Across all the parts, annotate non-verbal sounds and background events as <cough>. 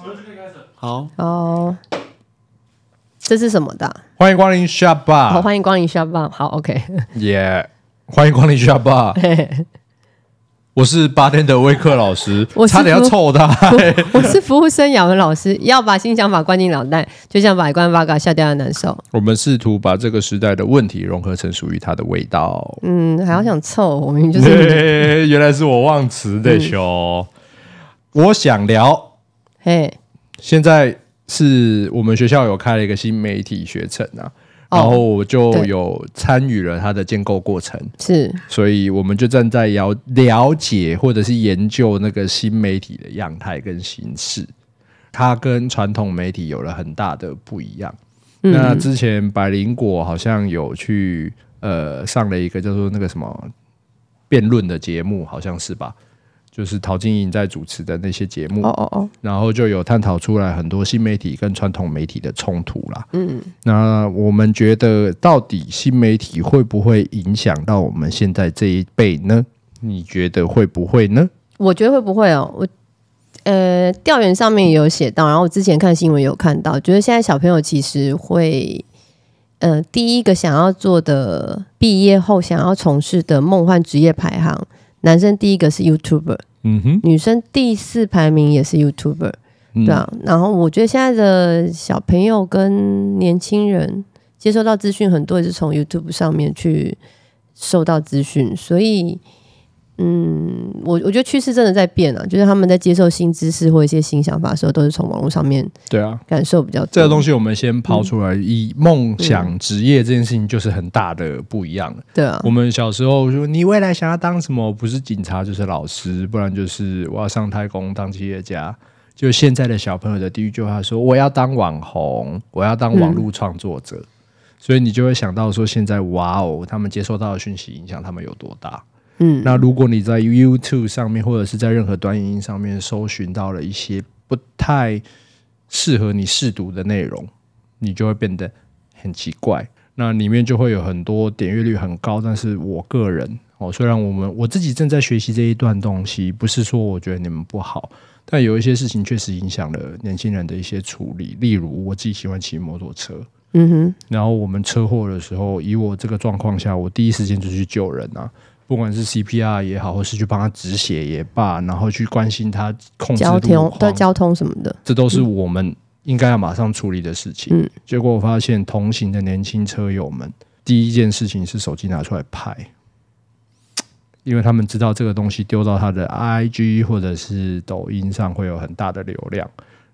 从今天开始，好哦。这是什么的？欢迎光临 Shaba。好，欢迎光临 Shaba。好 o k 耶，欢迎光临 Shaba。<laughs> 我是八天的微课老师，我差点要臭他。<laughs> 我是服务生雅文老师，要把新想法关进脑袋，就像把关八给吓掉的难受。我们试图把这个时代的问题融合成属于它的味道。嗯，还好想臭，我明明就是。原来是我忘词的熊。我想聊。哎，现在是我们学校有开了一个新媒体学程啊，然后我就有参与了它的建构过程。是，所以我们就正在了了解或者是研究那个新媒体的样态跟形式，它跟传统媒体有了很大的不一样。那之前百灵果好像有去呃上了一个叫做那个什么辩论的节目，好像是吧？就是陶晶莹在主持的那些节目，哦哦哦，然后就有探讨出来很多新媒体跟传统媒体的冲突啦。嗯，那我们觉得到底新媒体会不会影响到我们现在这一辈呢？你觉得会不会呢？我觉得会不会哦。我呃，调研上面也有写到，然后我之前看新闻有看到，觉得现在小朋友其实会，呃，第一个想要做的、毕业后想要从事的梦幻职业排行，男生第一个是 YouTuber。哼，女生第四排名也是 YouTuber，对啊。然后我觉得现在的小朋友跟年轻人，接收到资讯很多也是从 YouTube 上面去受到资讯，所以。嗯，我我觉得趋势真的在变了，就是他们在接受新知识或一些新想法的时候，都是从网络上面。对啊，感受比较。这个东西我们先抛出来，以梦想职业这件事情就是很大的不一样了。对啊，我们小时候说你未来想要当什么，不是警察就是老师，不然就是我要上太空当企业家。就现在的小朋友的第一句话说：“我要当网红，我要当网络创作者。”所以你就会想到说，现在哇哦，他们接受到的讯息影响他们有多大。嗯，那如果你在 YouTube 上面，或者是在任何短影音上面搜寻到了一些不太适合你试读的内容，你就会变得很奇怪。那里面就会有很多点阅率很高，但是我个人哦，虽然我们我自己正在学习这一段东西，不是说我觉得你们不好，但有一些事情确实影响了年轻人的一些处理。例如，我自己喜欢骑摩托车，嗯哼，然后我们车祸的时候，以我这个状况下，我第一时间就去救人啊。不管是 CPR 也好，或是去帮他止血也罢，然后去关心他控制交通对交通什么的，这都是我们应该要马上处理的事情。嗯，结果我发现同行的年轻车友们，第一件事情是手机拿出来拍，因为他们知道这个东西丢到他的 IG 或者是抖音上会有很大的流量，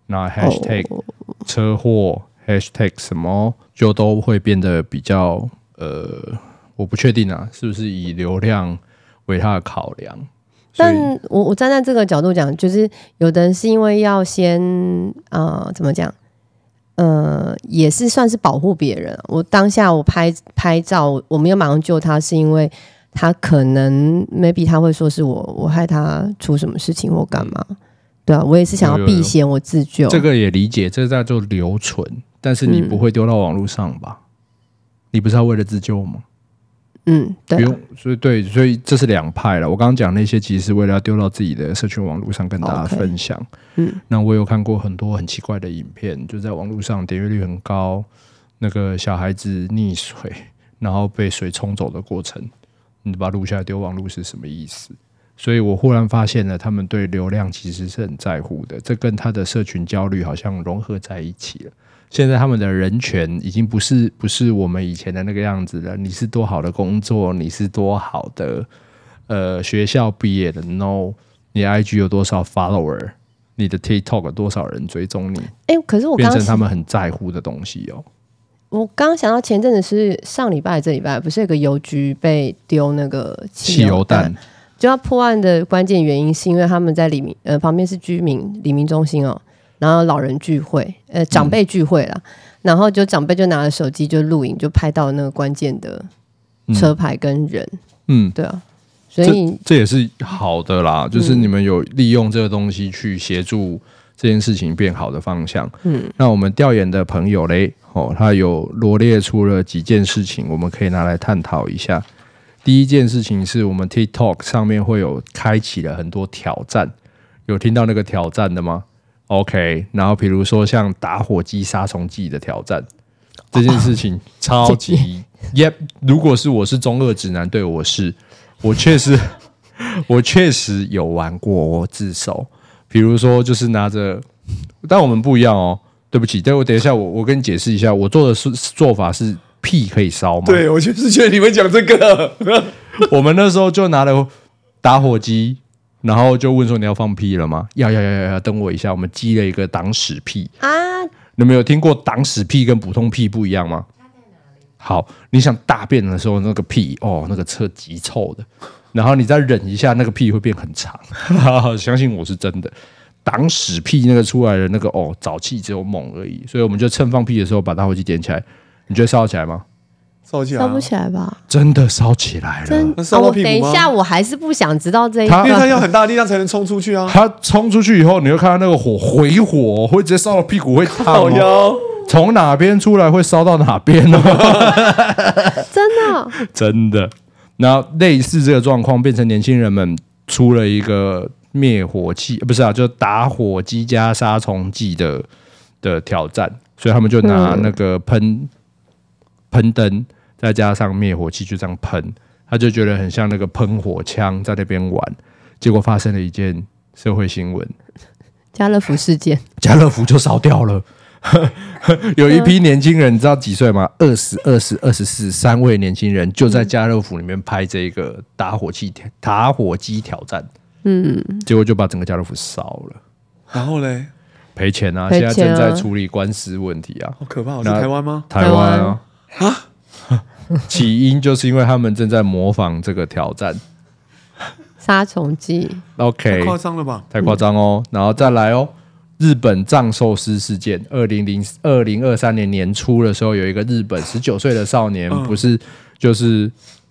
那 h h a s t a g 车祸 t a g 什么就都会变得比较呃。我不确定啊，是不是以流量为他的考量？但我我站在这个角度讲，就是有的人是因为要先呃怎么讲，呃也是算是保护别人。我当下我拍拍照，我没有马上救他，是因为他可能 maybe 他会说是我我害他出什么事情，或干嘛？对啊，我也是想要避嫌，我自救。这个也理解，这是在做留存，但是你不会丢到网络上吧？你不是要为了自救吗？嗯，对，所以对，所以这是两派了。我刚刚讲那些，其实是为了要丢到自己的社群网络上跟大家分享。嗯，那我有看过很多很奇怪的影片，就在网络上点击率很高。那个小孩子溺水，然后被水冲走的过程，你把录下来丢网络是什么意思？所以我忽然发现了，他们对流量其实是很在乎的，这跟他的社群焦虑好像融合在一起了。现在他们的人权已经不是不是我们以前的那个样子了。你是多好的工作，你是多好的呃学校毕业的？No，你 IG 有多少 follower？你的 TikTok 多少人追踪你？哎，可是我变成他们很在乎的东西哦。我刚刚想到前阵子是上礼拜这礼拜不是有个邮局被丢那个汽油弹？就要破案的关键原因是因为他们在里面，呃旁边是居民里民中心哦。然后老人聚会，呃，长辈聚会啦，然后就长辈就拿着手机就录影，就拍到那个关键的车牌跟人，嗯，对啊，所以这也是好的啦，就是你们有利用这个东西去协助这件事情变好的方向。嗯，那我们调研的朋友嘞，哦，他有罗列出了几件事情，我们可以拿来探讨一下。第一件事情是我们 TikTok 上面会有开启了很多挑战，有听到那个挑战的吗？OK，然后比如说像打火机杀虫剂的挑战这件事情，<laughs> 超级耶！如果是我是中二直男，对我是，我确实，<laughs> 我确实有玩过我自首。比如说，就是拿着，但我们不一样哦。对不起，等我等一下，我我跟你解释一下，我做的是做法是屁可以烧吗？对我就是觉得你们讲这个，<laughs> 我们那时候就拿了打火机。然后就问说你要放屁了吗？要要要要要等我一下，我们积了一个挡屎屁啊！你们有听过挡屎屁跟普通屁不一样吗？好，你想大便的时候那个屁哦，那个特极臭的，然后你再忍一下，那个屁会变很长。<laughs> 相信我是真的，挡屎屁那个出来的那个哦，早气只有猛而已，所以我们就趁放屁的时候把打火机点起来，你觉得烧起来吗？烧起来？烧不起来吧？真的烧起来了。那烧屁股等一下，我还是不想知道这一。因为它要很大的力量才能冲出去啊！它冲出去以后，你会看到那个火回火会直接烧到屁股，会烫腰。从哪边出来会烧到哪边哦。<laughs> 真的？真的。然后类似这个状况，变成年轻人们出了一个灭火器，不是啊，就打火机加杀虫剂的的挑战，所以他们就拿那个喷喷灯。再加上灭火器就这样喷，他就觉得很像那个喷火枪在那边玩，结果发生了一件社会新闻——家乐福事件。家乐福就烧掉了，<laughs> 有一批年轻人，你知道几岁吗？二十二、十二十四，三位年轻人就在家乐福里面拍这个打火器打火机挑战，嗯，结果就把整个家乐福烧了。然后嘞，赔钱啊，现在正在处理官司问题啊，好可怕！你台湾吗？台湾啊，啊。<laughs> 起因就是因为他们正在模仿这个挑战杀虫剂。OK，夸张了吧？太夸张哦！然后再来哦，日本藏寿司事件。二零零二零二三年年初的时候，有一个日本十九岁的少年，不是就是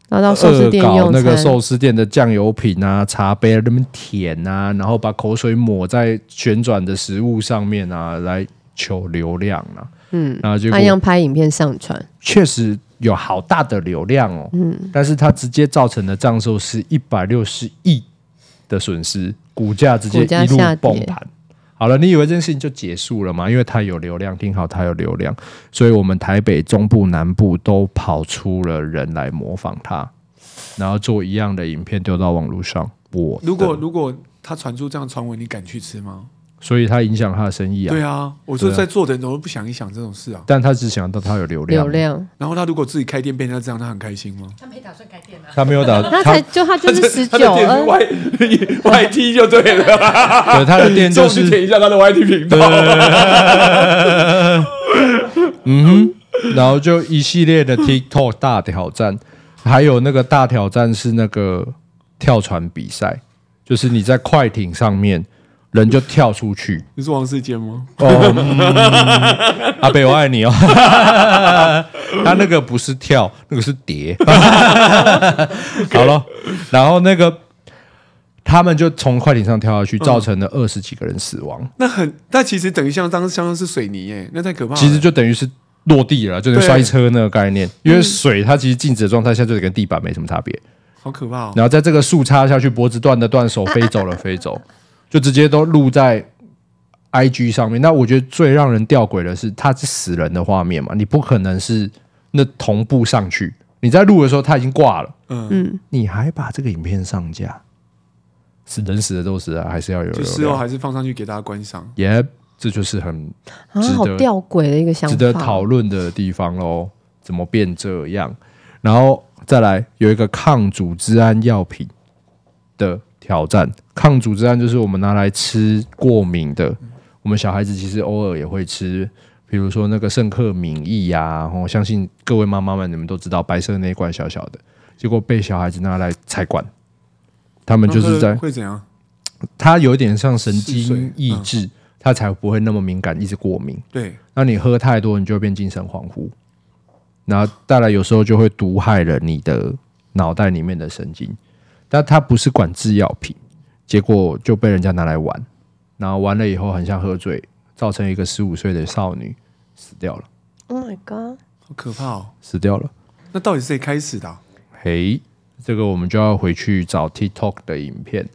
拿到寿司店用那个寿司店的酱油瓶啊、茶杯啊，那么舔啊，然后把口水抹在旋转的食物上面啊，来求流量啊。嗯，然后就他样拍影片上传，确实。有好大的流量哦，嗯，但是它直接造成的账数是一百六十亿的损失，股价直接一路崩盘。好了，你以为这件事情就结束了吗？因为它有流量，听好，它有流量，所以我们台北、中部、南部都跑出了人来模仿它，然后做一样的影片丢到网络上。我如果如果他传出这样传闻，你敢去吃吗？所以他影响他的生意啊？对啊，我说在做的人都不想一想这种事啊。但他只想到他有流量，流量。然后他如果自己开店变成这样，他很开心吗？他没打算开店啊。他没有打，<laughs> 他才就他就是十九 n y t 就对了，对他的店就是点一下他的 y t 频道。嗯，然后就一系列的 tiktok 大挑战，还有那个大挑战是那个跳船比赛，就是你在快艇上面。人就跳出去，你是王世坚吗？哦，阿北，我爱你哦。<laughs> 他那个不是跳，那个是叠。<laughs> 好了，然后那个他们就从快艇上跳下去，造成了二十几个人死亡。那很，那其实等于像当相当是水泥耶。那太可怕。其实就等于是落地了，就是摔车那个概念，因为水它其实静止的状态下，就跟地板没什么差别。好可怕！哦。然后在这个树插下去，脖子断的断，手飞走了飞走。就直接都录在 I G 上面，那我觉得最让人吊诡的是，他是死人的画面嘛，你不可能是那同步上去，你在录的时候他已经挂了，嗯，你还把这个影片上架，死人死的都死啊，还是要有，就事后还是放上去给大家观赏，耶，这就是很值得吊诡的一个想，法，值得讨论的地方喽，怎么变这样？然后再来有一个抗组织胺药品的。挑战抗组织战就是我们拿来吃过敏的，我们小孩子其实偶尔也会吃，比如说那个圣克敏益呀，我相信各位妈妈们你们都知道白色那一罐小小的，结果被小孩子拿来拆管，他们就是在会怎样？它有点像神经抑制，他才不会那么敏感，一直过敏。对，那你喝太多，你就会变精神恍惚，然后带来有时候就会毒害了你的脑袋里面的神经。但他不是管制药品，结果就被人家拿来玩，然后玩了以后很像喝醉，造成一个十五岁的少女死掉了。Oh my god，好可怕哦，死掉了。那到底是谁开始的？嘿，这个我们就要回去找 TikTok 的影片，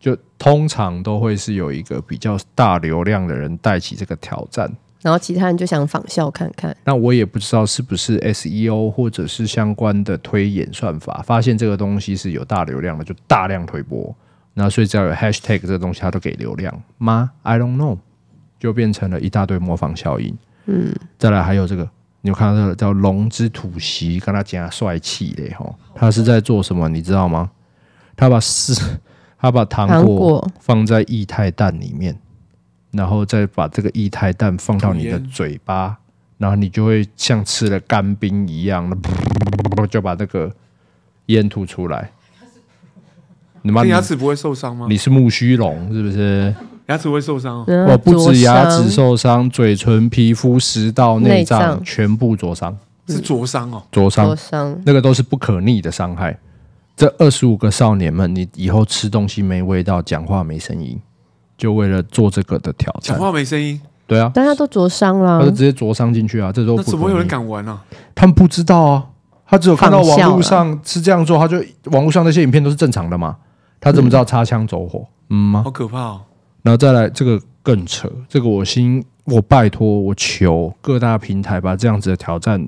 就通常都会是有一个比较大流量的人带起这个挑战。然后其他人就想仿效看看。那我也不知道是不是 SEO 或者是相关的推演算法，发现这个东西是有大流量的，就大量推波。那所以只要有 Hashtag 这个东西，它都给流量吗？I don't know。就变成了一大堆模仿效应。嗯。再来还有这个，你有看到叫“龙之吐息”，跟他讲帅气的吼，他是在做什么？你知道吗？他把四，<laughs> 他把糖果放在液态氮里面。然后再把这个液态氮放到你的嘴巴，然后你就会像吃了干冰一样，就把这个烟吐出来。你妈牙齿不会受伤吗？你是木须龙是不是？牙齿会受伤，我不止牙齿受伤，嘴唇、皮肤、食道、内脏全部灼伤，是灼伤哦，灼伤，灼伤，那个都是不可逆的伤害。这二十五个少年们，你以后吃东西没味道，讲话没声音。就为了做这个的挑战，讲话没声音，对啊，大家都灼伤了，他就直接灼伤进去啊，这都候怎么会有人敢玩呢？他们不知道啊，他只有看到网络上是这样做，他就网络上那些影片都是正常的嘛，他怎么知道擦枪走火？嗯吗？好可怕哦。然后再来这个更扯，这个我心我拜托我求各大平台把这样子的挑战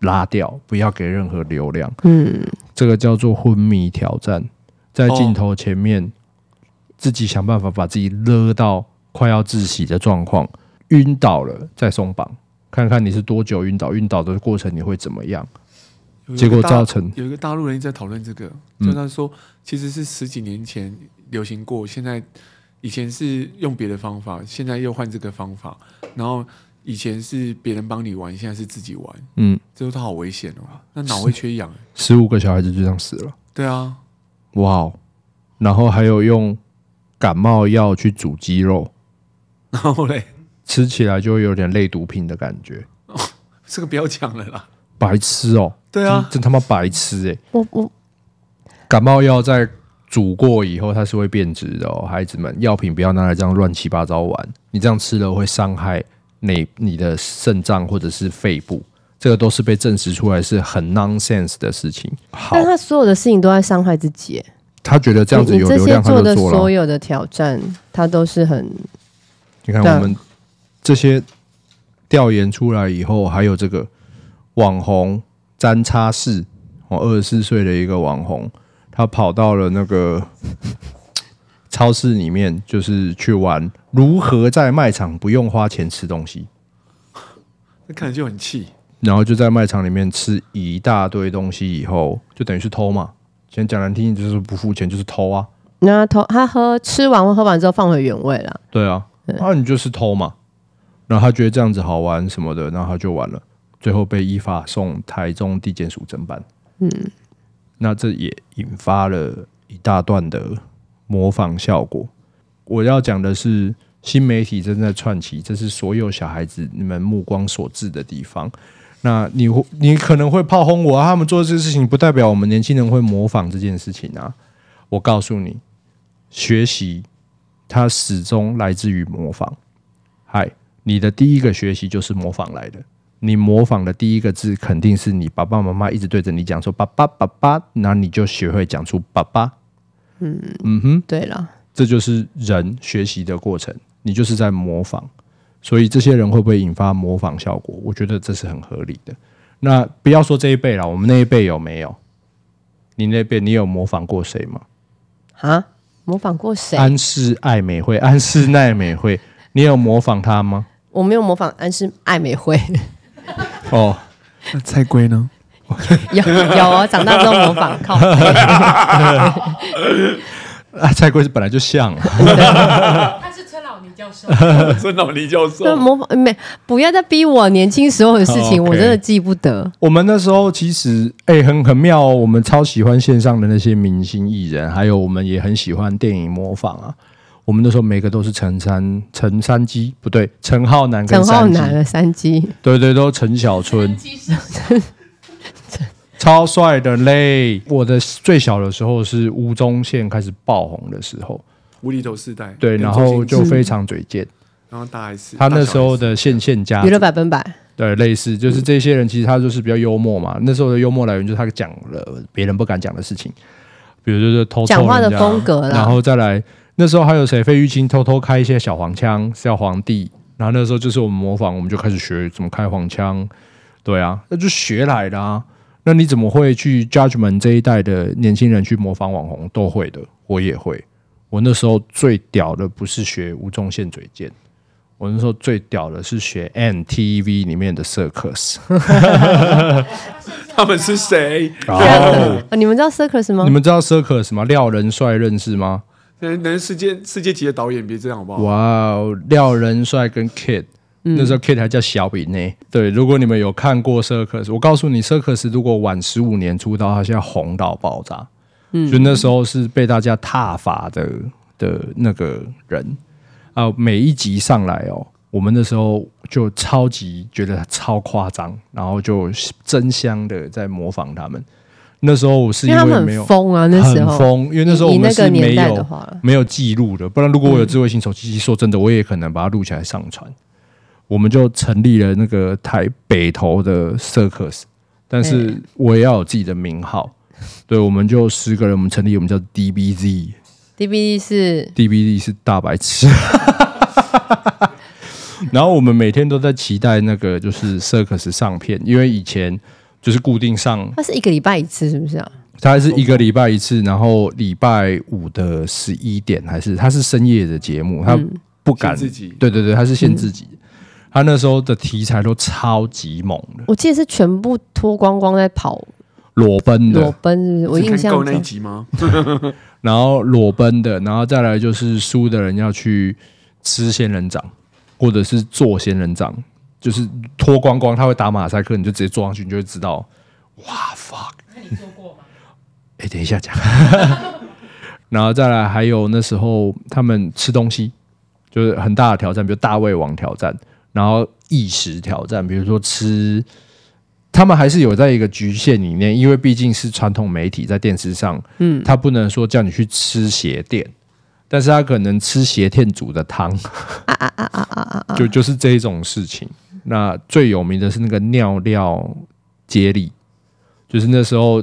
拉掉，不要给任何流量。嗯，这个叫做昏迷挑战，在镜头前面。自己想办法把自己勒到快要窒息的状况，晕倒了再松绑，看看你是多久晕倒，晕倒的过程你会怎么样？结果造成有一个大陆人在讨论这个，就他说其实是十几年前流行过，现在以前是用别的方法，现在又换这个方法，然后以前是别人帮你玩，现在是自己玩，嗯，这都他好危险哦，那脑会缺氧，十五个小孩子就这样死了，对啊，哇，然后还有用。感冒药去煮鸡肉，然后嘞，吃起来就有点类毒品的感觉。<laughs> 这个不要讲了啦，白吃哦。对啊，真他妈白吃哎！我我感冒药在煮过以后，它是会变质的。哦、孩子们，药品不要拿来这样乱七八糟玩，你这样吃了会伤害你你的肾脏或者是肺部，这个都是被证实出来是很 nonsense 的事情。好，但他所有的事情都在伤害自己。他觉得这样子有流量，他就做了。所有的挑战，他都是很。你看我们这些调研出来以后，还有这个网红占差事，我二十四岁的一个网红，他跑到了那个 <laughs> 超市里面，就是去玩如何在卖场不用花钱吃东西。那看着就很气。然后就在卖场里面吃一大堆东西，以后就等于是偷嘛。先讲难听，就是不付钱，就是偷啊！那偷他喝吃完或喝完之后放回原位了。对啊，那你就是偷嘛。然后他觉得这样子好玩什么的，然后他就完了，最后被依法送台中地检署侦办。嗯，那这也引发了一大段的模仿效果。我要讲的是，新媒体正在串起，这是所有小孩子你们目光所至的地方。那你你可能会炮轰我，啊，他们做这些事情不代表我们年轻人会模仿这件事情啊！我告诉你，学习它始终来自于模仿。嗨，你的第一个学习就是模仿来的，你模仿的第一个字肯定是你爸爸妈妈一直对着你讲说“爸爸爸爸”，那你就学会讲出“爸爸”。嗯嗯哼，对了，这就是人学习的过程，你就是在模仿。所以这些人会不会引发模仿效果？我觉得这是很合理的。那不要说这一辈了，我们那一辈有没有？你那边你有模仿过谁吗？啊，模仿过谁？安室爱美惠、安室奈美惠，你有模仿她吗？我没有模仿安室爱美惠。哦，那蔡圭呢？有有，长大之后模仿。<laughs> 啊，蔡圭是本来就像。<laughs> <laughs> <laughs> 教授，孙老李教授。那模仿没？不要再逼我，年轻时候的事情我真的记不得。我们那时候其实哎，很很妙，哦，我们超喜欢线上的那些明星艺人，还有我们也很喜欢电影模仿啊。我们那时候每个都是陈三，陈三基不对，陈浩南跟陈浩南的三基，对对，都陈小春。超帅的嘞！我的最小的时候是吴宗宪开始爆红的时候。无厘头世代，对，然后就非常嘴贱，然后大 S，他那时候的限限家娱乐百分百，对，类似就是这些人其实他就是比较幽默嘛。那时候的幽默来源就是他讲了别人不敢讲的事情，比如就是偷讲话的风格然后再来，那时候还有谁？费玉清偷偷开一些小黄腔，小皇帝。然后那时候就是我们模仿，我们就开始学怎么开黄腔。对啊，那就学来的。那你怎么会去 judge n t 这一代的年轻人去模仿网红都会的？我也会。我那时候最屌的不是学无宗宪嘴贱，我那时候最屌的是学 NTV 里面的 circus。<laughs> 他们是谁？哦，你们知道 circus 吗？你们知道 circus 吗？廖仁帅认识吗？能能世界世界级的导演，别这样好不好？哇哦，廖仁帅跟 Kid 那时候 Kid 还叫小饼呢。对，如果你们有看过 circus，我告诉你，circus 如果晚十五年出道，他现在红到爆炸。就那时候是被大家踏伐的的那个人啊，每一集上来哦，我们那时候就超级觉得超夸张，然后就争相的在模仿他们。那时候我是因为没有疯啊，那时候疯，因为那时候我们是没有没有记录的，不然如果我有智慧型手机，说真的，我也可能把它录起来上传。我们就成立了那个台北头的 circus，但是我也要有自己的名号。对，我们就十个人，我们成立，我们叫 DBZ。DBZ 是 DBZ 是大白痴。<laughs> 然后我们每天都在期待那个就是 c i r c u s 上片，因为以前就是固定上，它是一个礼拜一次，是不是啊？它是一个礼拜一次，然后礼拜五的十一点，还是它是深夜的节目，它不敢自己。对对对，它是限自己。他那时候的题材都超级猛的，我记得是全部脱光光在跑。裸奔的，裸奔是？我印象够那一集吗？<laughs> <laughs> 然后裸奔的，然后再来就是输的人要去吃仙人掌，或者是做仙人掌，就是脱光光，他会打马赛克，你就直接坐上去，你就会知道。哇，fuck！那你做过吗？哎，等一下讲。<laughs> 然后再来还有那时候他们吃东西，就是很大的挑战，比如大胃王挑战，然后异食挑战，比如说吃。他们还是有在一个局限里面，因为毕竟是传统媒体在电视上，嗯，他不能说叫你去吃鞋垫，但是他可能吃鞋垫煮的汤，啊啊啊啊啊啊！就就是这一种事情。那最有名的是那个尿尿接力，就是那时候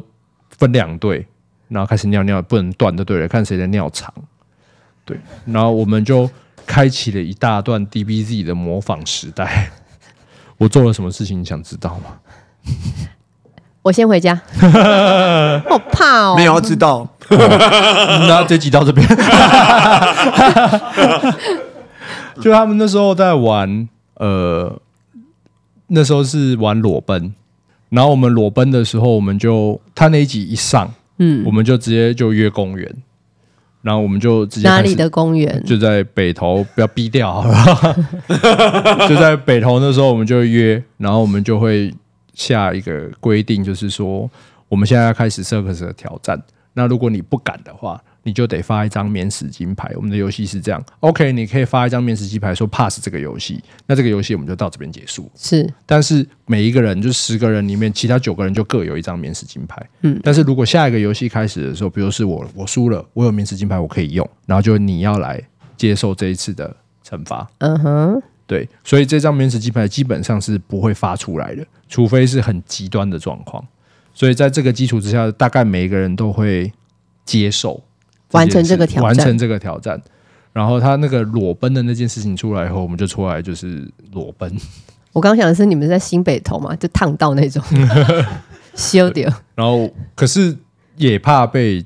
分两队，然后开始尿尿，不能断就对了，看谁的尿长。对，然后我们就开启了一大段 DBZ 的模仿时代。<laughs> 我做了什么事情？你想知道吗？<laughs> 我先回家，<laughs> 好怕哦。没有知道，<laughs> 那这集到这边，就他们那时候在玩，呃，那时候是玩裸奔。然后我们裸奔的时候，我们就他那一集一上，嗯，我们就直接就约公园。然后我们就直接哪里的公园？就在北头，不要逼掉，好就在北头。那时候我们就约，然后我们就会。下一个规定就是说，我们现在要开始 circus 的挑战。那如果你不敢的话，你就得发一张免死金牌。我们的游戏是这样，OK？你可以发一张免死金牌，说 pass 这个游戏。那这个游戏我们就到这边结束。是，但是每一个人，就是十个人里面，其他九个人就各有一张免死金牌。嗯，但是如果下一个游戏开始的时候，比如是我，我输了，我有免死金牌，我可以用。然后就你要来接受这一次的惩罚。嗯哼。对，所以这张免死金牌基本上是不会发出来的，除非是很极端的状况。所以在这个基础之下，大概每一个人都会接受完成这个挑战。完成这个挑战，然后他那个裸奔的那件事情出来以后，我们就出来就是裸奔。<laughs> 我刚想的是你们在新北头嘛，就烫到那种修 <laughs> 丢。然后可是也怕被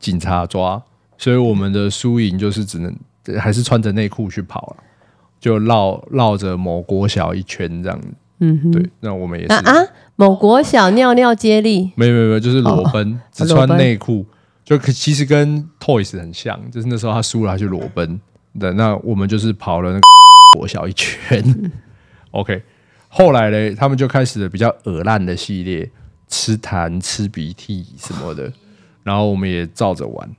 警察抓，所以我们的输赢就是只能还是穿着内裤去跑了。就绕绕着某国小一圈这样嗯，对，那我们也是啊。某国小尿尿接力，没有没有没有，就是裸奔，只穿内裤，就其实跟 Toys 很像，就是那时候他输了，他就裸奔的。那我们就是跑了那 <laughs> 国小一圈，OK。后来呢，他们就开始了比较恶烂的系列，吃痰吃鼻涕什么的，然后我们也照着玩，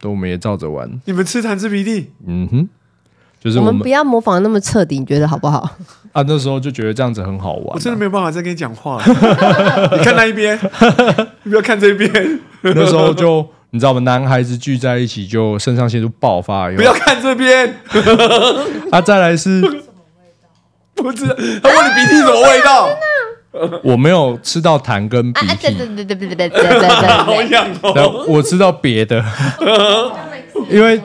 都我们也照着玩。你们吃痰吃鼻涕？嗯哼。就是我们不要模仿那么彻底，你觉得好不好？啊，那时候就觉得这样子很好玩。我真的没有办法再跟你讲话了。<laughs> 你看那一边，<laughs> 不要看这边。那时候就你知道吗？男孩子聚在一起，就肾上腺素爆发不要看这边。<laughs> 啊，再来是不知道。他问你鼻涕什么味道？我没有吃到痰跟鼻涕，对对对对对对对对，对。好样的。我吃到别的，因为。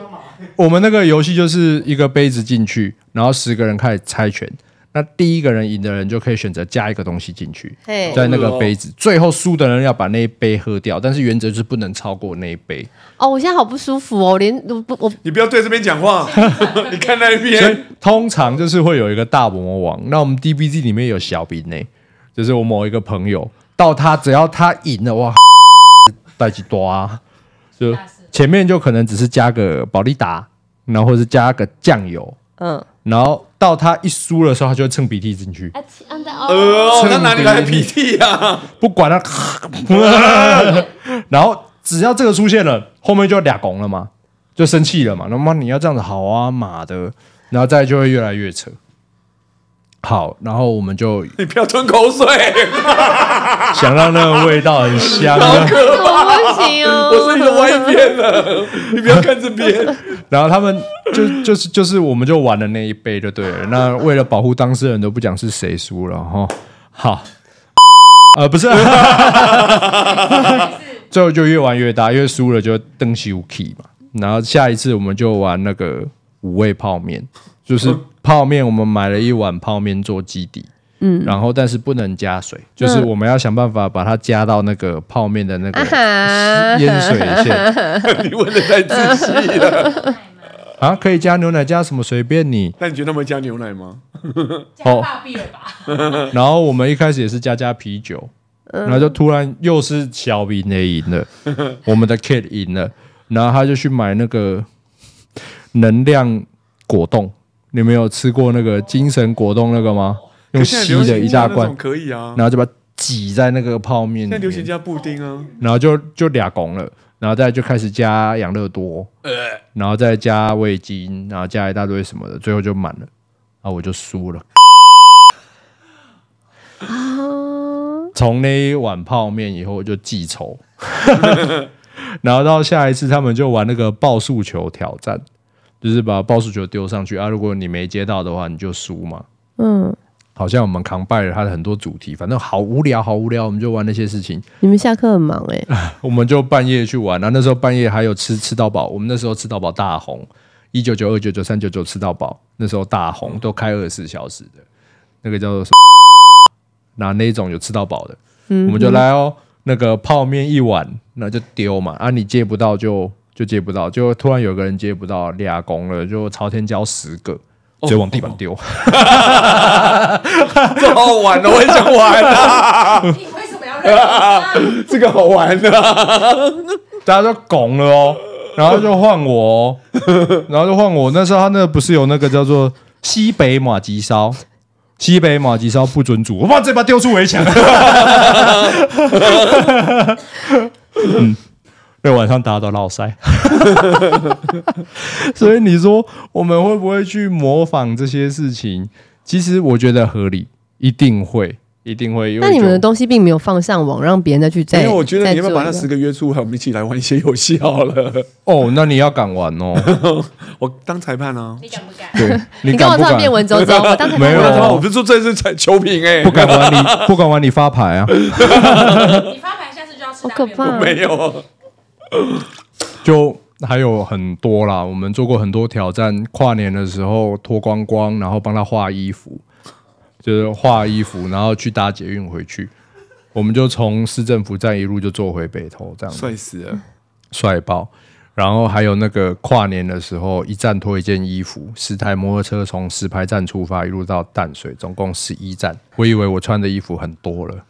我们那个游戏就是一个杯子进去，然后十个人开始猜拳。那第一个人赢的人就可以选择加一个东西进去，在那个杯子。最后输的人要把那一杯喝掉，但是原则是不能超过那一杯。哦，我现在好不舒服哦，连我我你不要对这边讲话，<laughs> 你看那边。通常就是会有一个大魔王。那我们 d b z 里面有小兵呢，就是我某一个朋友，到他只要他赢了哇，<laughs> 带几多就。前面就可能只是加个保利达，然后或者是加个酱油，嗯，然后到他一输的时候，他就会蹭鼻涕进去。呃，他哪里来鼻涕啊？不管他，<laughs> 然后只要这个出现了，后面就俩拱了嘛，就生气了嘛？那么你要这样子好啊，妈的，然后再就会越来越扯。好，然后我们就 <laughs> 你不要吞口水，<laughs> 想让那个味道很香。好可 <laughs> 我不行哦，我顺着歪边了，你不要看这边。然后他们就就是就是，我们就玩了那一杯就对了。那为了保护当事人，都不讲是谁输了哈。好，呃，不是，最后就越玩越大，因为输了就登西乌 key 嘛。然后下一次我们就玩那个五味泡面，就是。泡面，我们买了一碗泡面做基底，嗯，然后但是不能加水，就是我们要想办法把它加到那个泡面的那个淹水线。<laughs> 你问的太仔细了，<laughs> 啊，可以加牛奶，加什么随便你。那你觉得我们加牛奶吗？加大币了吧。然后我们一开始也是加加啤酒，然后就突然又是小 B 赢了，<laughs> 我们的 Kid 赢了，然后他就去买那个能量果冻。你们有吃过那个精神果冻那个吗？用吸的一大罐，可以啊，然后就把挤在那个泡面。现在流行加布丁啊，然后就就俩拱了，然后再就开始加养乐多，呃，然后再加味精，然后加一大堆什么的，最后就满了，然后我就输了。啊！从那一碗泡面以后，我就记仇，<laughs> 然后到下一次他们就玩那个爆速球挑战。就是把爆射球丢上去啊！如果你没接到的话，你就输嘛。嗯，好像我们扛败了他的很多主题，反正好无聊，好无聊，我们就玩那些事情。你们下课很忙哎，<laughs> 我们就半夜去玩啊！那时候半夜还有吃吃到饱，我们那时候吃到饱大红一九九二九九三九九吃到饱，那时候大红都开二十四小时的，那个叫做什拿那种有吃到饱的，嗯，我们就来哦，那个泡面一碗那就丢嘛啊，你接不到就。就接不到，就突然有个人接不到俩拱了，就朝天椒十个，直接往地板丢。<laughs> 这好玩的，我也想玩。你为什么要 <laughs> 这个好玩的。<laughs> 大家就拱了哦，然后就换我，然后就换我。那时候他那不是有那个叫做西北马吉烧，西北马吉烧不准煮，我把这把丢出围墙。嗯。被晚上大家都落腮，<laughs> 所以你说我们会不会去模仿这些事情？其实我觉得合理，一定会，一定会。那你们的东西并没有放上网，让别人再去摘。因为我觉得你要不要把那十个约束，来，我们一起来玩一些游戏好了？<laughs> 哦，那你要敢玩哦，<laughs> 我当裁判啊。你敢不敢？你跟我唱《变文绉绉？我当裁判。没有，我是说这是彩球品，哎，不敢玩你，不敢玩你发牌啊。你发牌，下次就要吃炸面。没有。就还有很多啦，我们做过很多挑战。跨年的时候脱光光，然后帮他画衣服，就是画衣服，然后去搭捷运回去。我们就从市政府站一路就坐回北投，这样帅死了，帅爆！然后还有那个跨年的时候，一站脱一件衣服，十台摩托车从石牌站出发，一路到淡水，总共十一站。我以为我穿的衣服很多了，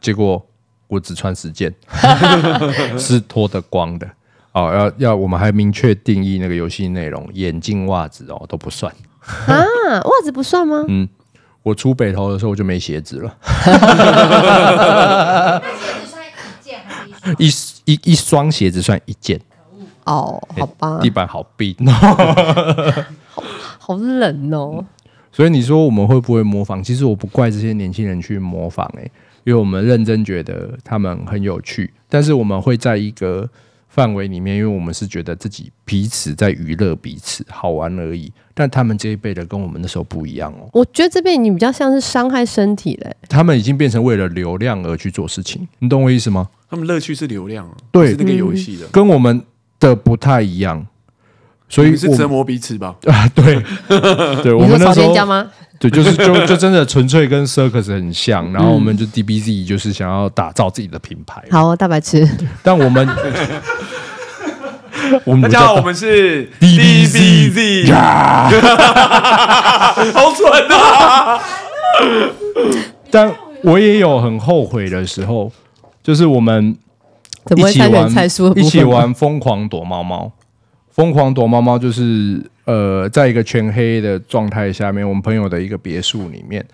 结果。我只穿十件，<laughs> 是脱得光的。哦，要要，我们还明确定义那个游戏内容，眼镜、袜子哦都不算。啊，袜子不算吗？嗯，我出北头的时候我就没鞋子了。哈哈哈哈哈。一件？一一双鞋子算一件？哦，好吧。地板好冰。<laughs> 好冷哦。所以你说我们会不会模仿？其实我不怪这些年轻人去模仿，哎。因为我们认真觉得他们很有趣，但是我们会在一个范围里面，因为我们是觉得自己彼此在娱乐彼此好玩而已。但他们这一辈的跟我们那时候不一样哦。我觉得这边你比较像是伤害身体嘞。他们已经变成为了流量而去做事情，你懂我意思吗？他们乐趣是流量啊，对，是个游戏的，跟我们的不太一样。所以是折磨彼此吧？<laughs> 啊，对，<laughs> 对，我们那时候吗？对，就是就 <laughs> 就真的纯粹跟 circus 很像，然后我们就 dbz 就是想要打造自己的品牌。好，大白痴。但我们我们大家好，我们是 dbz。好蠢啊！但我也有很后悔的时候，就是我们一起玩一起玩疯狂躲猫猫。疯狂躲猫猫就是呃，在一个全黑的状态下面，我们朋友的一个别墅里面。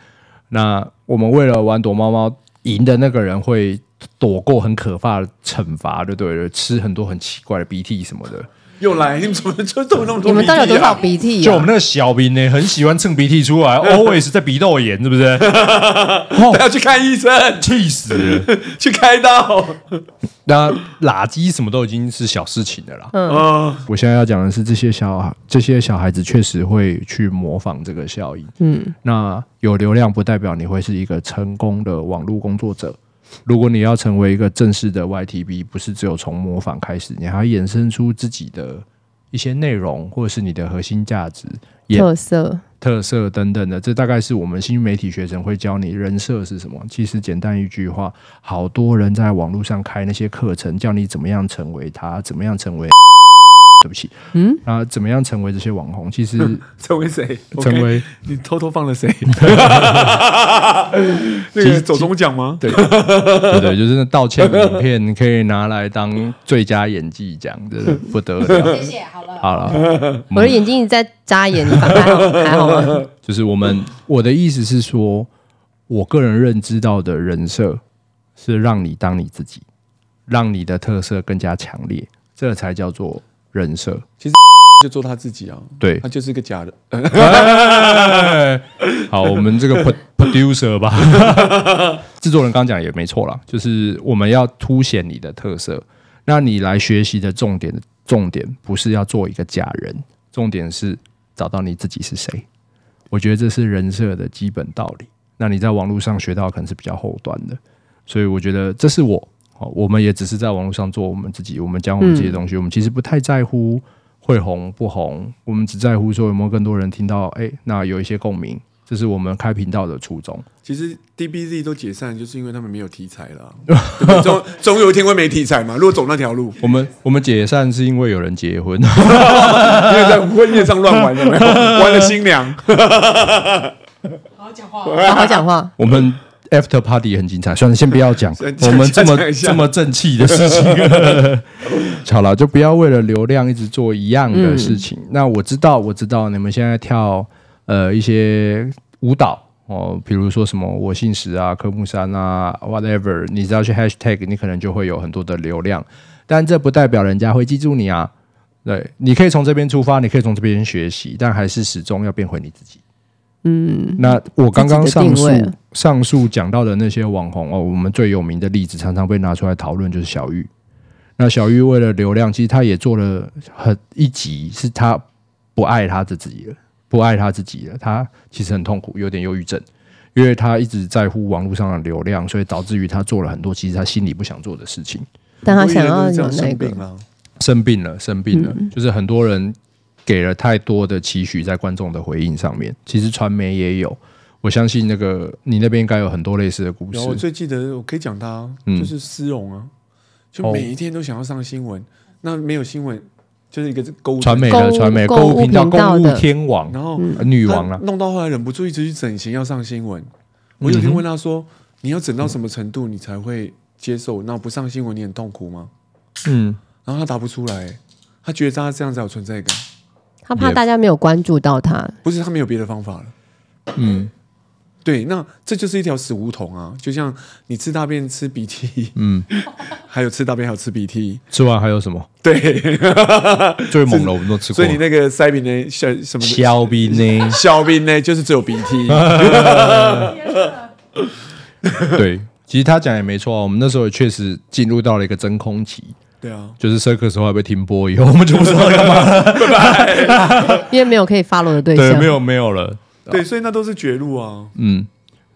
那我们为了玩躲猫猫，赢的那个人会躲过很可怕的惩罚，对对对，吃很多很奇怪的鼻涕什么的。又来？你们怎么就这么那么多？你们有多少鼻涕？就我们那个小明呢，很喜欢蹭鼻涕出来，always 在鼻窦炎，是不是？不 <laughs> 要去看医生，气死！<laughs> 去开刀，那垃圾什么都已经是小事情的啦。嗯，我现在要讲的是这些小孩，这些小孩子确实会去模仿这个效应。嗯，那有流量不代表你会是一个成功的网络工作者。如果你要成为一个正式的 YTB，不是只有从模仿开始，你还要衍生出自己的一些内容，或者是你的核心价值、特色、特色等等的。这大概是我们新媒体学生会教你人设是什么。其实简单一句话，好多人在网络上开那些课程，教你怎么样成为他，怎么样成为。对不起，嗯，啊，怎么样成为这些网红？其实 <laughs> 成为谁？成为你偷偷放了谁？<laughs> 其哈走中奖吗？对，<laughs> 对对，就是那道歉影片可以拿来当最佳演技奖，真的不得了。谢谢，好了好了，我的眼睛一直在眨眼，还好还好吗？就是我们，我的意思是说，我个人认知到的人设是让你当你自己，让你的特色更加强烈，这才叫做。人设其实 <laughs> 就做他自己啊，对，他就是个假的。<laughs> 好，我们这个 <laughs> producer 吧，制作人刚讲也没错啦，就是我们要凸显你的特色。那你来学习的重点，重点不是要做一个假人，重点是找到你自己是谁。我觉得这是人设的基本道理。那你在网络上学到可能是比较后端的，所以我觉得这是我。我们也只是在网络上做我们自己，我们讲我们自己的东西，我们其实不太在乎会红不红，我们只在乎说有没有更多人听到，哎，那有一些共鸣，这是我们开频道的初衷。其实 DBZ 都解散，就是因为他们没有题材了，总 <laughs> 总有一天会没题材嘛。如果走那条路，我们我们解散是因为有人结婚，因为在婚宴上乱玩，怎没有？<laughs> 玩了新娘。<laughs> 好好讲话，好好讲话，我们。After party 很精彩，算了，先不要讲 <laughs> 我们这么这么正气的事情。<laughs> 好了，就不要为了流量一直做一样的事情。那我知道，我知道你们现在跳呃一些舞蹈哦，比如说什么我姓石啊、科目三啊，whatever，你只要去 hashtag，你可能就会有很多的流量。但这不代表人家会记住你啊。对，你可以从这边出发，你可以从这边学习，但还是始终要变回你自己。嗯，那我刚刚上述上述讲到的那些网红哦，我们最有名的例子常常被拿出来讨论，就是小玉。那小玉为了流量，其实他也做了很一集，是他不爱他自己了，不爱他自己了，他其实很痛苦，有点忧郁症，因为他一直在乎网络上的流量，所以导致于他做了很多其实他心里不想做的事情。但他想要有那个生病了，生病了，生病了，就是很多人。给了太多的期许在观众的回应上面，其实传媒也有，我相信那个你那边应该有很多类似的故事。我最记得我可以讲他，就是丝绒啊，就每一天都想要上新闻，那没有新闻就是一个购物传媒的传媒购物频道购物天王，然后女王啊，弄到后来忍不住一直去整形要上新闻。我有天问他说：“你要整到什么程度你才会接受？”那不上新闻你很痛苦吗？嗯，然后他答不出来，他觉得他这样才有存在感。他怕大家没有关注到他，不是他没有别的方法了，嗯，对，那这就是一条死胡同啊，就像你吃大便吃鼻涕，嗯，还有吃大便有吃鼻涕，吃完还有什么？对，<laughs> 最猛了，我们都吃过。所以你那个塞鼻呢，消什么？消鼻呢？消鼻呢？就是只有鼻涕。<laughs> 对，其实他讲也没错，我们那时候也确实进入到了一个真空期。对啊，就是 Circus 话被停播以后，<laughs> 我们就不知道干嘛了，<laughs> 因为没有可以发落的对象，对，没有没有了，对，所以那都是绝路啊。嗯，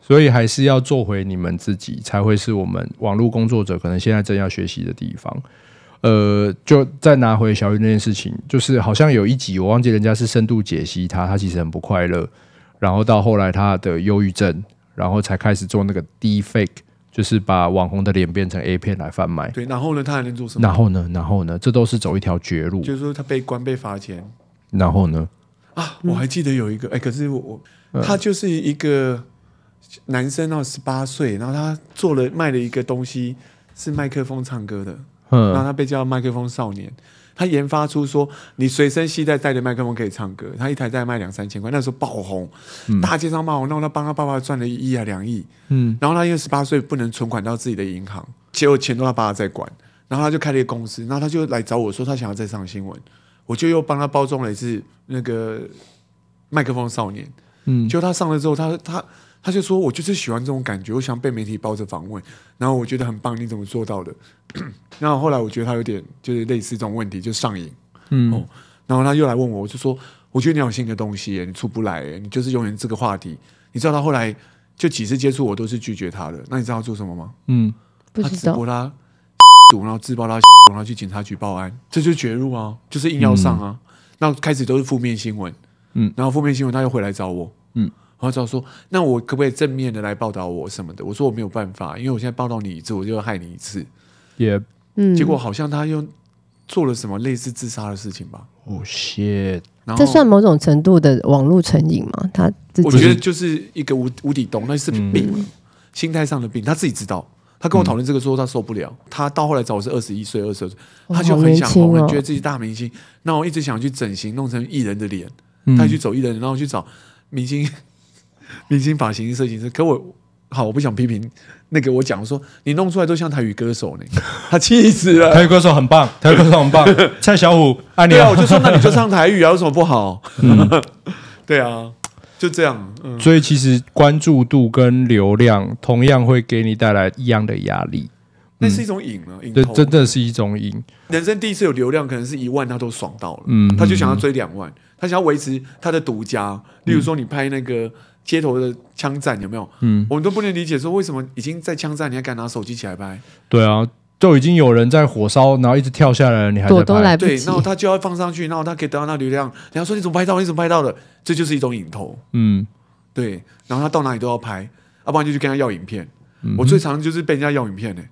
所以还是要做回你们自己，才会是我们网络工作者可能现在正要学习的地方。呃，就再拿回小雨那件事情，就是好像有一集我忘记人家是深度解析他，他其实很不快乐，然后到后来他的忧郁症，然后才开始做那个 e fake。就是把网红的脸变成 A 片来贩卖，对，然后呢，他还能做什么？然后呢，然后呢，这都是走一条绝路。就是说他被关被罚钱，然后呢？啊，我还记得有一个，哎，可是我他就是一个男生，到十八岁，然后他做了卖了一个东西，是麦克风唱歌的，嗯，然后他被叫麦克风少年。他研发出说，你随身携带带着麦克风可以唱歌，他一台在卖两三千块，那时候爆红，大街上卖红，然后他帮他爸爸赚了一亿啊两亿，嗯，然后他因为十八岁不能存款到自己的银行，结果钱都他爸爸在管，然后他就开了一个公司，然后他就来找我说他想要再上新闻，我就又帮他包装了一次那个麦克风少年，嗯，结果他上了之后，他他。他就说：“我就是喜欢这种感觉，我想被媒体抱着访问。”然后我觉得很棒，你怎么做到的？然 <clears throat> 后后来我觉得他有点就是类似这种问题，就上瘾，嗯。然后他又来问我，我就说：“我觉得你有新的东西，你出不来，你就是永远这个话题。”你知道他后来就几次接触我都是拒绝他的。那你知道他做什么吗？嗯，他知道。他赌，然后自爆，他赌，然后去警察局报案，这就绝路啊，就是硬要上啊。那开始都是负面新闻，嗯。然后负面新闻他又回来找我，嗯。然后找我说：“那我可不可以正面的来报道我什么的？”我说：“我没有办法，因为我现在报道你一次，我就要害你一次。”也，嗯，结果好像他又做了什么类似自杀的事情吧？哦，天！这算某种程度的网络成瘾吗？他我觉得就是一个无无底洞，那是病，心态上的病。他自己知道。他跟我讨论这个说他受不了。他到后来找我是二十一岁、二十岁，他就很想，我觉得自己大明星，那我一直想去整形，弄成艺人的脸，他去走艺人，然后去找明星。<laughs> 明星发型设计师，可我好，我不想批评那个。我讲说，你弄出来都像台语歌手呢，<laughs> 他气死了。台语歌手很棒，台语歌手很棒。<laughs> 蔡小虎，对啊，我就说那你就唱台语啊，有什么不好？对啊，就这样。所以其实关注度跟流量同样会给你带来一样的压力。那是一种瘾啊，对，真的是一种瘾。人生第一次有流量，可能是一万，他都爽到了，嗯，他就想要追两万，他想要维持他的独家。例如说，你拍那个。街头的枪战有没有？嗯，我们都不能理解，说为什么已经在枪战，你还敢拿手机起来拍？对啊，就已经有人在火烧，然后一直跳下来，你还在拍？对，然后他就要放上去，然后他可以得到那流量。然后说你怎么拍到？你怎么拍到的？这就是一种影头。嗯，对。然后他到哪里都要拍，要不然就去跟他要影片。我最常就是被人家要影片呢，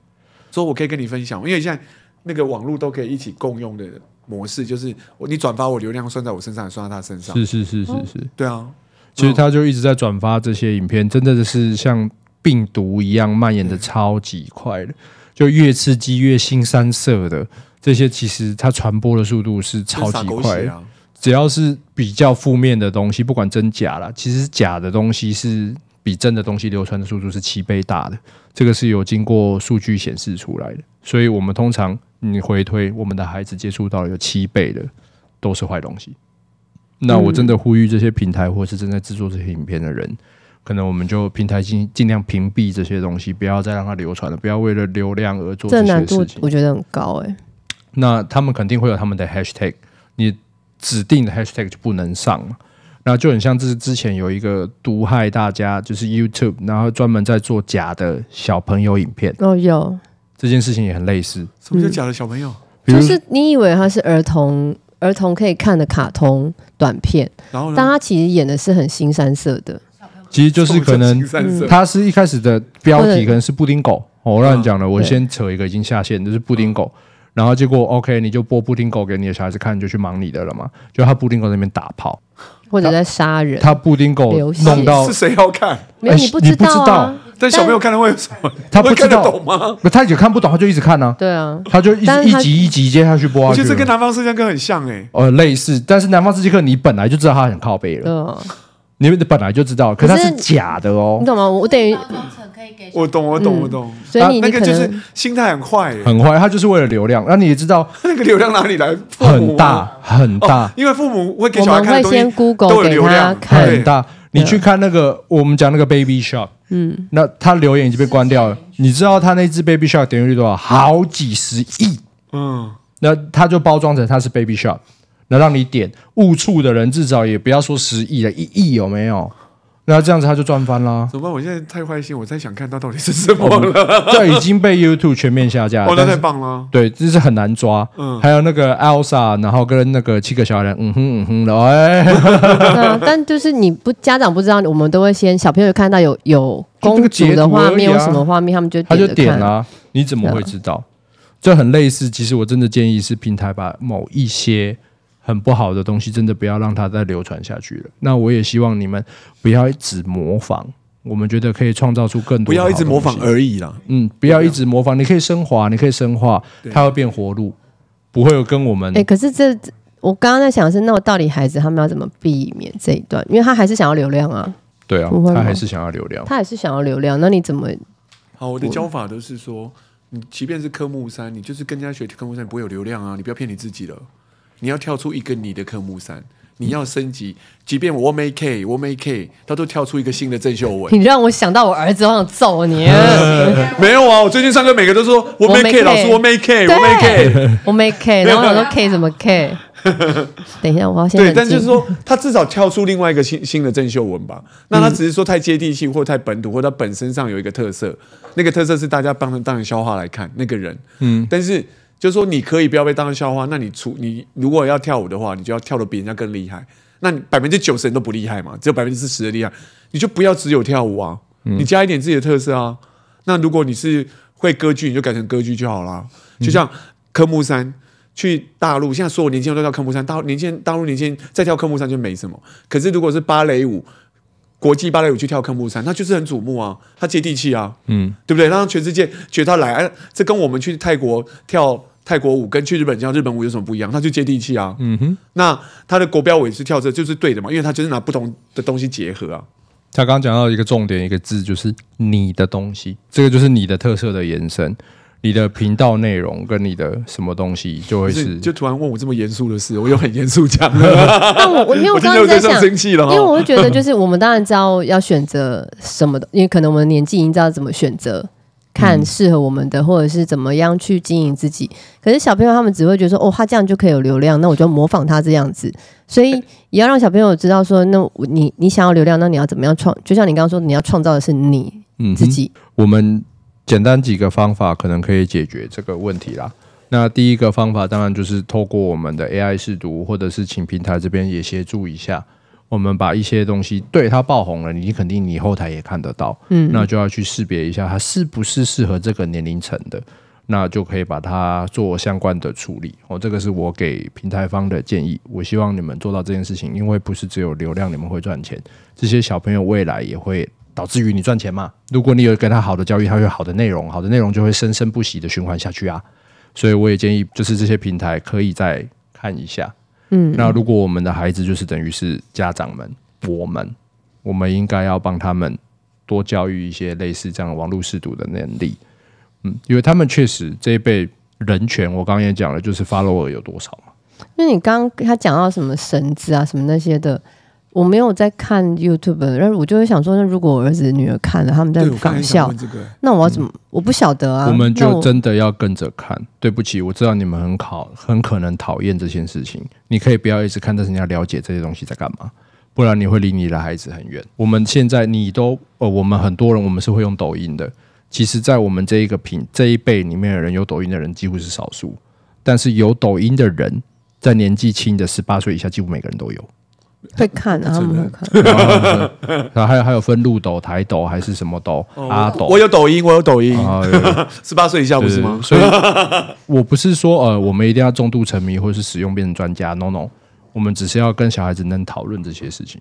说我可以跟你分享，因为现在那个网络都可以一起共用的模式，就是你转发我流量，算在我身上，也算在他身上。是是是是是，对啊。其实他就一直在转发这些影片，真的就是像病毒一样蔓延的超级快的，就越刺激越新三色的这些，其实它传播的速度是超级快。的。只要是比较负面的东西，不管真假啦，其实假的东西是比真的东西流传的速度是七倍大的，这个是有经过数据显示出来的。所以我们通常你回推我们的孩子接触到有七倍的都是坏东西。那我真的呼吁这些平台，或是正在制作这些影片的人，可能我们就平台尽尽量屏蔽这些东西，不要再让它流传了。不要为了流量而做这些事情，我觉得很高哎。那他们肯定会有他们的 hashtag，你指定的 hashtag 就不能上了。然后就很像这是之前有一个毒害大家，就是 YouTube，然后专门在做假的小朋友影片哦，有这件事情也很类似，什么叫假的小朋友？就是你以为他是儿童。儿童可以看的卡通短片，然后，但他其实演的是很新三色的，其实就是可能它是一开始的标题可能是布丁狗，我乱讲了，我先扯一个已经下线，就是布丁狗，然后结果 OK，你就播布丁狗给你的小孩子看，就去忙你的了嘛，就他布丁狗那边打炮。或者在杀人，他布丁狗弄到是谁要看？没你不知道，但小朋友看了会有什么？他不知道懂吗？他也看不懂，他就一直看啊。对啊，他就一一集一集接下去播。啊。其实跟南方四剑课很像哎，呃，类似。但是南方四剑课你本来就知道他很靠背了。你们本来就知道，可是是假的哦。你懂吗？我等于我懂，我懂，我懂。所以那个就是心态很坏，很坏。他就是为了流量，那你也知道 <laughs> 那个流量哪里来？很大很大，因为父母会给小孩看先 Google 给他很大。你去看那个我们讲那个 Baby Shop，嗯，那他留言已经被关掉了。你知道他那只 Baby Shop 击率多少？好几十亿，嗯，那他就包装成他是 Baby Shop。那让你点误触的人，至少也不要说十亿了，一亿有没有？那这样子他就赚翻了。怎么办？我现在太坏心，我在想看到到底是什么了。这已经被 YouTube 全面下架。哦，那太棒了。对，这是很难抓。嗯，还有那个 Elsa，然后跟那个七个小孩人，嗯哼嗯哼的，哎。<laughs> 但就是你不家长不知道，我们都会先小朋友看到有有公主的画面或什么画面，他们就他就点啊？你怎么会知道？这很类似。其实我真的建议是平台把某一些。很不好的东西，真的不要让它再流传下去了。那我也希望你们不要一直模仿。我们觉得可以创造出更多，不要一直模仿而已啦，嗯，不要一直模仿，你可以升华，你可以深化，它会变活路，不会有跟我们。哎，可是这我刚刚在想的是，那我到底孩子他们要怎么避免这一段？因为他还是想要流量啊。对啊，他还是想要流量，他还是想要流量。那你怎么？好，我的教法都是说，你即便是科目三，你就是跟人家学科目三，不会有流量啊。你不要骗你自己了。你要跳出一个你的科目三，你要升级，即便我没 K，我没 K，他都跳出一个新的郑秀文。你让我想到我儿子，我想揍你。没有啊，我最近上课每个都说我没 K，老师我没 K，我没 K，我没 K，然后我说 K 怎么 K？<laughs> 等一下，我要先对，但就是说他至少跳出另外一个新新的郑秀文吧。那他只是说太接地气，或太本土，或他本身上有一个特色，那个特色是大家帮他当然消化来看那个人，嗯，但是。就是说，你可以不要被当成笑话。那你出你如果要跳舞的话，你就要跳得比人家更厉害。那百分之九十人都不厉害嘛，只有百分之十的厉害，你就不要只有跳舞啊，你加一点自己的特色啊。那如果你是会歌剧，你就改成歌剧就好了。就像科目三去大陆，现在所有年轻人都跳科目三，大年轻大陆年轻再跳科目三就没什么。可是如果是芭蕾舞，国际芭蕾舞去跳科目三，那就是很瞩目啊，它接地气啊，嗯，对不对？让全世界觉得来，这跟我们去泰国跳。泰国舞跟去日本教日本舞有什么不一样？它就接地气啊。嗯哼，那他的国标舞也是跳着就是对的嘛，因为他就是拿不同的东西结合啊。他刚刚讲到一个重点，一个字就是你的东西，这个就是你的特色的延伸，你的频道内容跟你的什么东西就会是，就突然问我这么严肃的事，我又很严肃讲。但 <laughs> 我我因为我 <laughs> 刚刚在想，因为我会觉得就是我们当然知道要选择什么，因为可能我们年纪已经知道怎么选择。看适合我们的，或者是怎么样去经营自己。可是小朋友他们只会觉得说，哦，他这样就可以有流量，那我就模仿他这样子。所以也要让小朋友知道说，那你你想要流量，那你要怎么样创？就像你刚刚说，你要创造的是你自己。我们简单几个方法，可能可以解决这个问题啦。那第一个方法，当然就是透过我们的 AI 试读，或者是请平台这边也协助一下。我们把一些东西对它爆红了，你肯定你后台也看得到，嗯，那就要去识别一下它是不是适合这个年龄层的，那就可以把它做相关的处理。哦，这个是我给平台方的建议。我希望你们做到这件事情，因为不是只有流量你们会赚钱，这些小朋友未来也会导致于你赚钱嘛。如果你有给他好的教育，他有好的内容，好的内容就会生生不息的循环下去啊。所以我也建议，就是这些平台可以再看一下。嗯，那如果我们的孩子就是等于是家长们，我们，我们应该要帮他们多教育一些类似这样网络试读的能力。嗯，因为他们确实这一辈人权，我刚刚也讲了，就是 follow 有多少嘛？那你刚刚他讲到什么绳子啊，什么那些的。我没有在看 YouTube，但是我就会想说，那如果我儿子女儿看了，他们在港笑，那我要怎么？我不晓得啊。我们就真的要跟着看。对不起，我知道你们很考，很可能讨厌这件事情。你可以不要一直看，但是你要了解这些东西在干嘛，不然你会离你的孩子很远。我们现在，你都呃，我们很多人，我们是会用抖音的。其实，在我们这一个品这一辈里面的人，有抖音的人几乎是少数。但是，有抖音的人，在年纪轻的十八岁以下，几乎每个人都有。会看啊，<laughs> 他们看，然后 <laughs> 还有还有分鹿抖、台抖还是什么抖阿斗。我有抖音，我有抖音。<laughs> 十八岁以下不是吗？所以我不是说呃，我们一定要重度沉迷，或是使用变成专家。No No，我们只是要跟小孩子能讨论这些事情，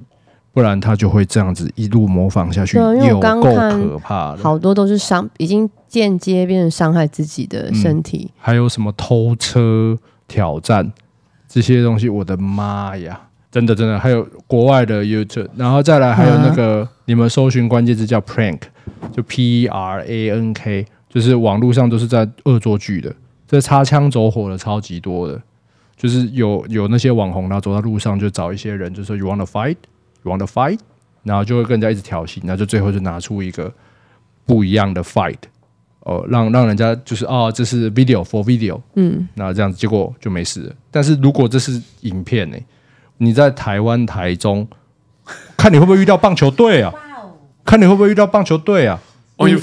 不然他就会这样子一路模仿下去。因够我怕。看，好多都是伤，已经间接变成伤害自己的身体。还有什么偷车挑战这些东西？我的妈呀！真的，真的，还有国外的 YouTube，然后再来还有那个你们搜寻关键字叫 Prank，就 P-R-A-N-K，就是网络上都是在恶作剧的，这擦枪走火的超级多的，就是有有那些网红后走到路上就找一些人，就说 You w a n n a fight, You w a n n a fight，然后就会跟人家一直挑衅，后就最后就拿出一个不一样的 Fight，哦，让让人家就是啊，这是 Video for Video，嗯，那这样结果就没事了，但是如果这是影片呢？你在台湾台中，看你会不会遇到棒球队啊？看你会不会遇到棒球队啊？我跟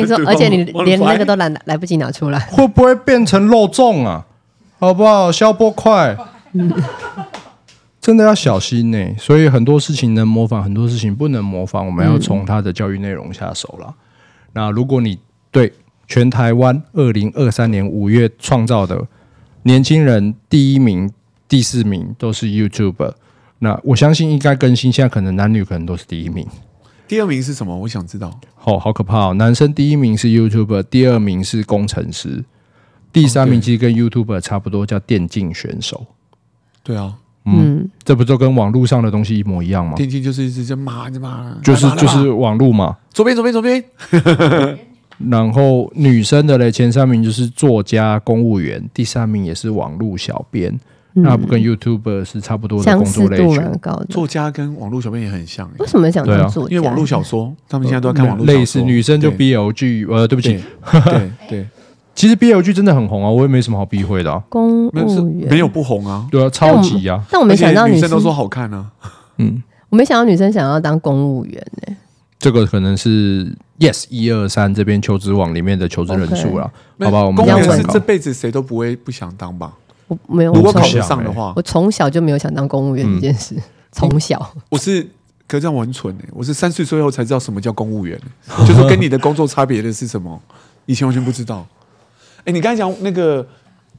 你说，<laughs> 而且你 <laughs> 连那个都来来不及拿出来，会不会变成漏粽啊？好不好？消波快，真的要小心呢。所以很多事情能模仿，很多事情不能模仿，我们要从他的教育内容下手了。那如果你对全台湾二零二三年五月创造的年轻人第一名。第四名都是 YouTube，那我相信应该更新。现在可能男女可能都是第一名，第二名是什么？我想知道。哦，好可怕！哦！男生第一名是 YouTube，第二名是工程师，第三名其实跟 YouTube 差不多，叫电竞选手。对啊，嗯，这不就跟网络上的东西一模一样吗？电竞就是一直就骂这骂，就是就是网络嘛。左边，左边，左边。<laughs> <laughs> 然后女生的嘞，前三名就是作家、公务员，第三名也是网络小编。那不跟 YouTuber 是差不多的工作蛮高的，作家跟网络小编也很像。为什么想当作家？因为网络小说，他们现在都看网络类似女生就 B L G，呃，对不起，对 <laughs> 对，其实 B L G 真的很红啊，我也没什么好避讳的。公务员没有不红啊，对啊，超级啊！但我没想到女生都说好看呢。嗯，我没想到女生想要当公务员呢。这个可能是 Yes 一二三这边求职网里面的求职人数了，好吧？公务员是这辈子谁都不会不想当吧？没有。如果考上的话，我从小就没有想当公务员这件事。从小，我是，可这样我很蠢哎，我是三岁之后才知道什么叫公务员，就是跟你的工作差别的是什么，以前完全不知道。哎，你刚才讲那个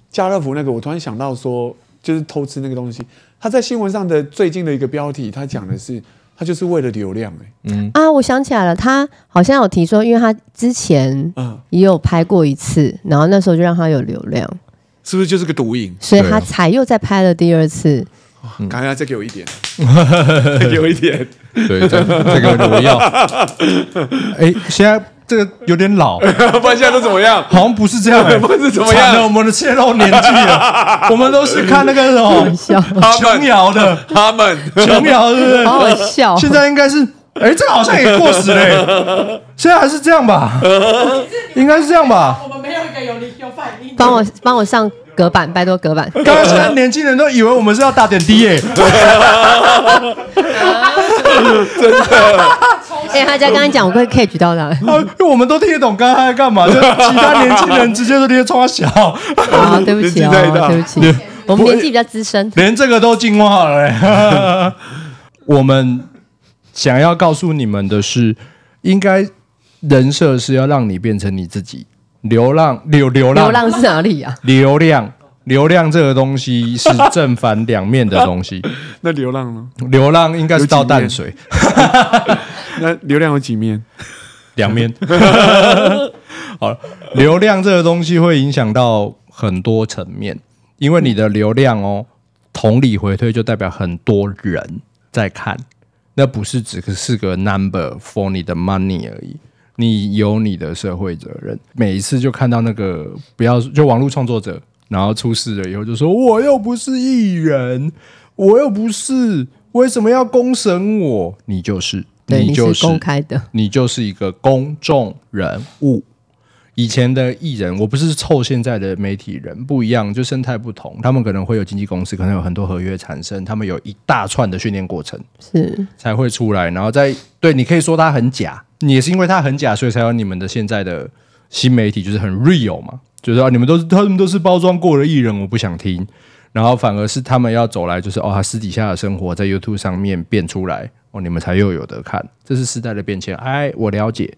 家乐福那个，我突然想到说，就是偷吃那个东西，他在新闻上的最近的一个标题，他讲的是他就是为了流量哎。嗯啊，我想起来了，他好像有提说，因为他之前嗯也有拍过一次，然后那时候就让他有流量。是不是就是个毒瘾？所以他才又再拍了第二次。赶快再给我一点，<laughs> 再给我一点。对，再这个毒药。<laughs> 哎，现在这个有点老。不然现在都怎么样？好像不是这样。不是怎么样？我们的切肉年纪了。<laughs> 我们都是看那个什么琼瑶的他们。琼瑶的，好好笑。现在应该是。哎，这好像也过时嘞，现在还是这样吧，应该是这样吧。我们没有一个有理有反应。帮我帮我上隔板，拜托隔板。刚刚年轻人都以为我们是要打点滴耶。真的。哎，他家刚刚讲，我快 catch 到了。因为我们都听得懂刚刚在干嘛，就其他年轻人直接都直接充话小。啊，对不起哦，对不起，我们年纪比较资深，连这个都进化了。<laughs> 我们。想要告诉你们的是，应该人设是要让你变成你自己。流浪流流浪，流浪是哪里啊？流量流量这个东西是正反两面的东西。<laughs> 那流浪呢？流浪应该是到淡水。<laughs> 那流量有几面？两面。<laughs> 好了，流量这个东西会影响到很多层面，因为你的流量哦，同理回推就代表很多人在看。那不是只是个 number for 你的 money 而已，你有你的社会责任。每一次就看到那个不要就网络创作者，然后出事了以后就说我又不是艺人，我又不是，为什么要公审我？你就是，你就是公开的，你就是一个公众人物。以前的艺人，我不是臭现在的媒体人不一样，就生态不同。他们可能会有经纪公司，可能有很多合约产生，他们有一大串的训练过程，是才会出来。然后在对你可以说他很假，也是因为他很假，所以才有你们的现在的新媒体就是很 real 嘛，就是说你们都是他们都是包装过的艺人，我不想听。然后反而是他们要走来，就是哦，私底下的生活在 YouTube 上面变出来，哦，你们才又有得看。这是时代的变迁，哎，我了解。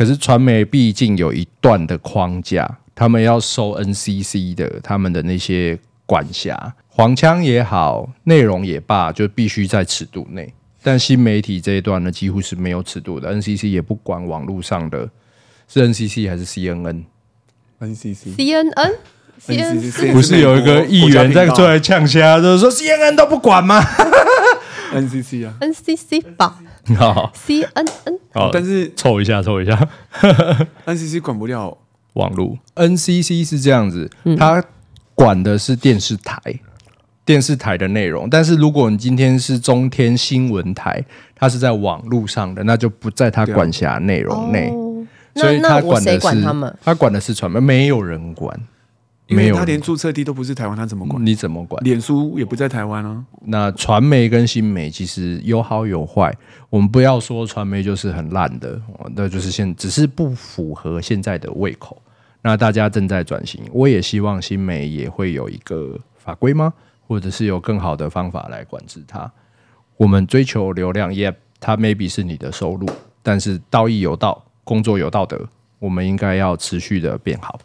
可是传媒毕竟有一段的框架，他们要收 NCC 的他们的那些管辖，黄腔也好，内容也罢，就必须在尺度内。但新媒体这一段呢，几乎是没有尺度的，NCC 也不管网络上的，是 NCC 还是 CNN？NCC，CNN，CNN，不是有一个议员在出来呛虾，就是说 CNN 都不管吗？<laughs> NCC 啊，NCC 吧。好，C N N。好，但是凑一下，凑一下。<laughs> N C C 管不了网络，N C C 是这样子，它管的是电视台，电视台的内容。但是如果你今天是中天新闻台，它是在网络上的，那就不在它管辖内容内。所以它管的是，它管的是传媒，没有人管。没有，他连注册地都不是台湾，他怎么管？你怎么管？脸书也不在台湾啊。那传媒跟新媒其实有好有坏，我们不要说传媒就是很烂的，那就是现只是不符合现在的胃口。那大家正在转型，我也希望新媒也会有一个法规吗？或者是有更好的方法来管制它？我们追求流量，也它 maybe 是你的收入，但是道义有道，工作有道德，我们应该要持续的变好。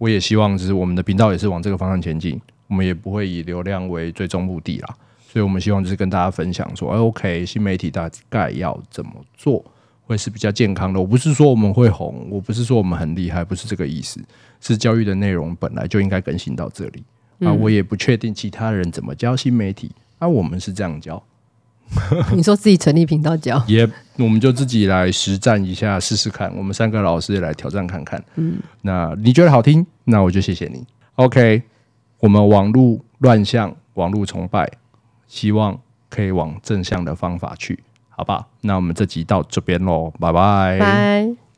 我也希望，就是我们的频道也是往这个方向前进，我们也不会以流量为最终目的啦。所以，我们希望就是跟大家分享说，哎，OK，新媒体大概要怎么做会是比较健康的？我不是说我们会红，我不是说我们很厉害，不是这个意思。是教育的内容本来就应该更新到这里啊，我也不确定其他人怎么教新媒体，啊，我们是这样教。<laughs> 你说自己成立频道教 <laughs> 也，我们就自己来实战一下试试看。我们三个老师也来挑战看看。嗯，那你觉得好听，那我就谢谢你。OK，我们网络乱象，网络崇拜，希望可以往正向的方法去，好吧？那我们这集到这边喽，拜拜。